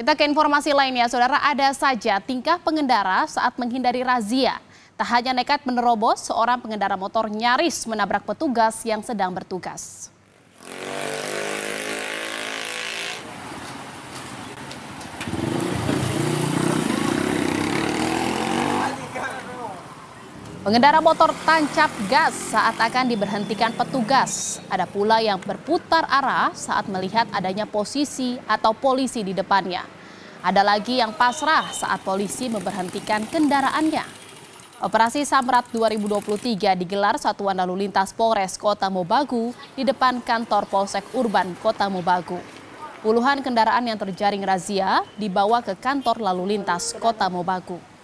Kita ke informasi lainnya, saudara ada saja tingkah pengendara saat menghindari razia. Tak hanya nekat menerobos, seorang pengendara motor nyaris menabrak petugas yang sedang bertugas. Pengendara motor tancap gas saat akan diberhentikan petugas. Ada pula yang berputar arah saat melihat adanya posisi atau polisi di depannya. Ada lagi yang pasrah saat polisi memberhentikan kendaraannya. Operasi Samrat 2023 digelar Satuan Lalu Lintas Polres Kota Mobagu di depan kantor Polsek Urban Kota Mobagu. Puluhan kendaraan yang terjaring razia dibawa ke kantor lalu lintas Kota Mobagu.